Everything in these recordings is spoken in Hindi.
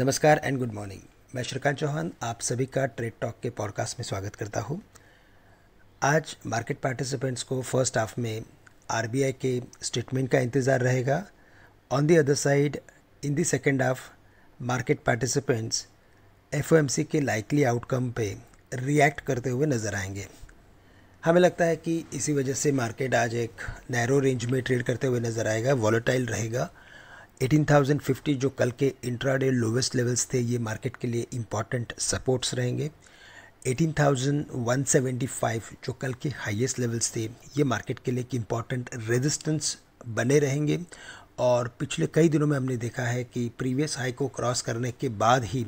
नमस्कार एंड गुड मॉर्निंग मैं श्रीकांत चौहान आप सभी का ट्रेड टॉक के पॉडकास्ट में स्वागत करता हूँ आज मार्केट पार्टिसिपेंट्स को फर्स्ट हाफ में आरबीआई के स्टेटमेंट का इंतज़ार रहेगा on the other side in the second half market participants F के लाइकली आउटकम पे रिएक्ट करते हुए नज़र आएंगे हमें लगता है कि इसी वजह से मार्केट आज एक नैरो रेंज में ट्रेड करते हुए नज़र आएगा वॉलेटाइल रहेगा 18,050 जो कल के इंट्राडे लोवेस्ट लेवल्स थे ये मार्केट के लिए इम्पॉर्टेंट सपोर्ट्स रहेंगे 18,175 जो कल के हाईएस्ट लेवल्स थे ये मार्केट के लिए एक इम्पॉर्टेंट रेजिस्टेंस बने रहेंगे और पिछले कई दिनों में हमने देखा है कि प्रीवियस हाई को क्रॉस करने के बाद ही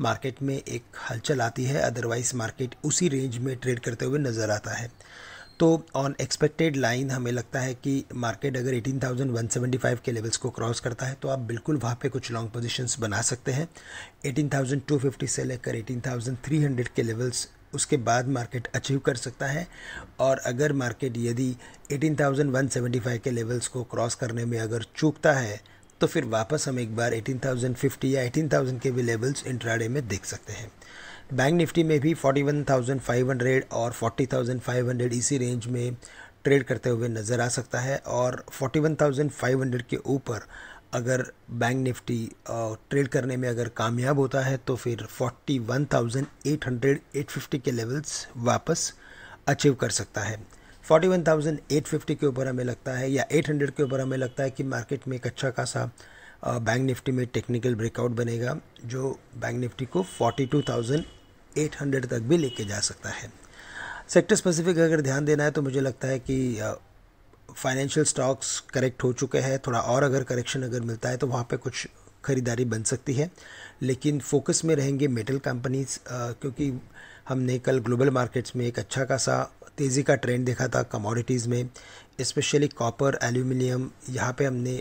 मार्केट में एक हलचल आती है अदरवाइज़ मार्केट उसी रेंज में ट्रेड करते हुए नज़र आता है तो ऑन एक्सपेक्टेड लाइन हमें लगता है कि मार्केट अगर 18,175 के लेवल्स को क्रॉस करता है तो आप बिल्कुल वहाँ पे कुछ लॉन्ग पोजीशंस बना सकते हैं 18,250 से लेकर 18,300 के लेवल्स उसके बाद मार्केट अचीव कर सकता है और अगर मार्केट यदि 18,175 के लेवल्स को क्रॉस करने में अगर चूकता है तो फिर वापस हम एक बार 18,050 या 18,000 के भी लेवल्स इंट्राडे में देख सकते हैं बैंक निफ्टी में भी 41,500 और 40,500 इसी रेंज में ट्रेड करते हुए नज़र आ सकता है और 41,500 के ऊपर अगर बैंक निफ्टी ट्रेड करने में अगर कामयाब होता है तो फिर 41,800 850 के लेवल्स वापस अचीव कर सकता है 41,850 के ऊपर हमें लगता है या 800 के ऊपर हमें लगता है कि मार्केट में एक अच्छा खासा बैंक निफ्टी में टेक्निकल ब्रेकआउट बनेगा जो बैंक निफ्टी को 800 तक भी लेके जा सकता है सेक्टर स्पेसिफिक अगर ध्यान देना है तो मुझे लगता है कि फाइनेंशियल स्टॉक्स करेक्ट हो चुके हैं थोड़ा और अगर करेक्शन अगर मिलता है तो वहाँ पे कुछ ख़रीदारी बन सकती है लेकिन फोकस में रहेंगे मेटल कंपनीज क्योंकि हमने कल ग्लोबल मार्केट्स में एक अच्छा खासा तेज़ी का ट्रेंड देखा था कमोडिटीज़ में स्पेशली कॉपर एल्यूमिनियम यहाँ पे हमने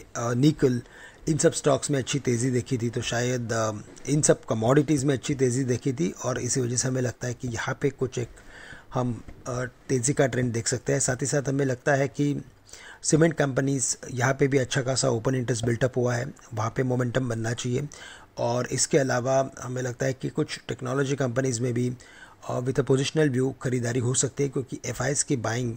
निकल इन सब स्टॉक्स में अच्छी तेज़ी देखी थी तो शायद इन सब कमोडिटीज़ में अच्छी तेज़ी देखी थी और इसी वजह से हमें लगता है कि यहाँ पे कुछ एक हम तेज़ी का ट्रेंड देख सकते हैं साथ ही साथ हमें लगता है कि सीमेंट कंपनीज़ यहाँ पे भी अच्छा खासा ओपन इंटरेस्ट बिल्टअप हुआ है वहाँ पे मोमेंटम बनना चाहिए और इसके अलावा हमें लगता है कि कुछ टेक्नोलॉजी कंपनीज़ में भी विथ अ पोजिशनल व्यू खरीदारी हो सकती है क्योंकि एफ की बाइंग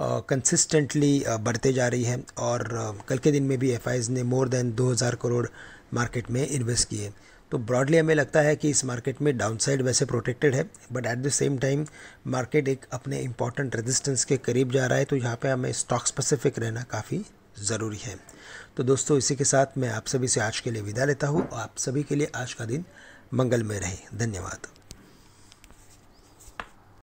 कंसिस्टेंटली uh, बढ़ते जा रही है और uh, कल के दिन में भी एफ ने मोर देन 2000 करोड़ मार्केट में इन्वेस्ट किए तो ब्रॉडली हमें लगता है कि इस मार्केट में डाउनसाइड वैसे प्रोटेक्टेड है but at the same time market एक अपने इंपॉर्टेंट रेजिस्टेंस के करीब जा रहा है तो यहाँ पे हमें स्टॉक स्पेसिफिक रहना काफ़ी ज़रूरी है तो दोस्तों इसी के साथ मैं आप सभी से आज के लिए विदा लेता हूँ आप सभी के लिए आज का दिन मंगलमय रहे धन्यवाद